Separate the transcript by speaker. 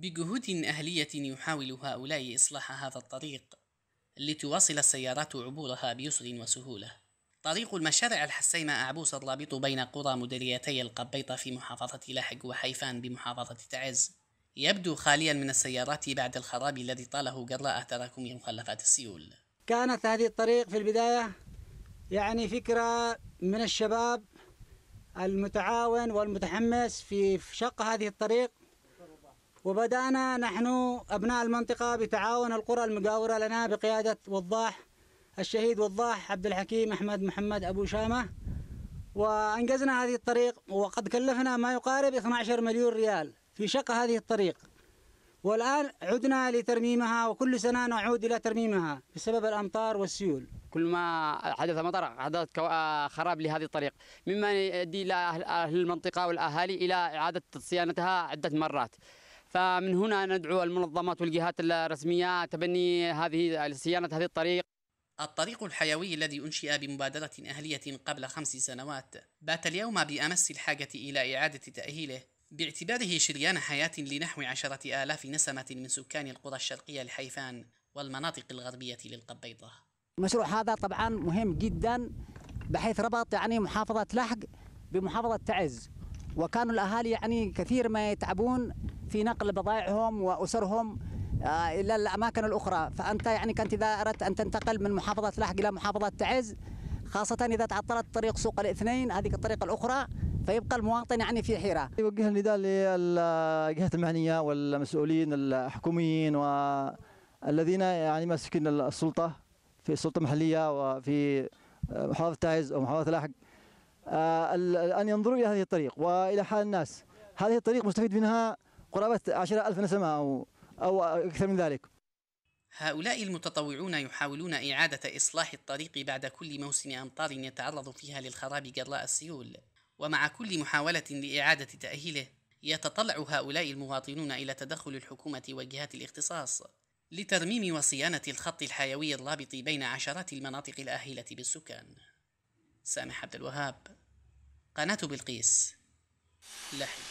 Speaker 1: بجهود أهلية يحاول هؤلاء إصلاح هذا الطريق لتواصل السيارات عبورها بيسر وسهولة طريق المشارع الحسيمة أعبوس الرابط بين قرى مديريتي القبيطة في محافظة لاحق وحيفان بمحافظة تعز يبدو خاليا من السيارات بعد الخراب الذي طاله جراء تراكم مخلفات السيول
Speaker 2: كانت هذه الطريق في البداية يعني فكرة من الشباب المتعاون والمتحمس في شق هذه الطريق وبدأنا نحن أبناء المنطقة بتعاون القرى المجاورة لنا بقيادة وضاح الشهيد وضاح عبد الحكيم أحمد محمد أبو شامة وأنجزنا هذه الطريق وقد كلفنا ما يقارب 12 مليون ريال في شق هذه الطريق والآن عدنا لترميمها وكل سنة نعود إلى ترميمها بسبب الأمطار والسيول كل ما حدث مطر حدث آه، خراب لهذه الطريق مما يؤدي إلى أهل المنطقة والأهالي إلى إعادة صيانتها عدة مرات فمن هنا ندعو المنظمات والجهات الرسمية تبني هذه صيانة هذه
Speaker 1: الطريق الطريق الحيوي الذي أنشئ بمبادرة أهلية قبل خمس سنوات بات اليوم بأمس الحاجة إلى إعادة تأهيله باعتباره شريان حياة لنحو عشرة آلاف نسمة من سكان القرى الشرقية لحيفان والمناطق الغربية للقبيضة
Speaker 3: المشروع هذا طبعا مهم جدا بحيث ربط يعني محافظة لحق بمحافظة تعز وكانوا الأهالي يعني كثير ما يتعبون في نقل بضائعهم واسرهم آه، الى الاماكن الاخرى فانت يعني كنت اذا اردت ان تنتقل من محافظه لحق الى محافظه تعز خاصه اذا تعطلت طريق سوق الاثنين هذه الطريق الاخرى فيبقى المواطن يعني في حيره.
Speaker 4: يوجه النداء للجهات المعنيه والمسؤولين الحكوميين والذين يعني ماسكين السلطه في السلطه المحليه وفي محافظه تعز او محافظه لحق آه، ان ينظروا الى هذه الطريق والى حال الناس. هذه الطريق مستفيد منها قرابة عشرة ألف نسمة أو, أو أكثر من ذلك
Speaker 1: هؤلاء المتطوعون يحاولون إعادة إصلاح الطريق بعد كل موسم أمطار يتعرض فيها للخراب جراء السيول ومع كل محاولة لإعادة تأهيله يتطلع هؤلاء المواطنون إلى تدخل الحكومة وجهات الاختصاص لترميم وصيانة الخط الحيوي الرابط بين عشرات المناطق الآهلة بالسكان سامح عبد الوهاب قناة بلقيس لحي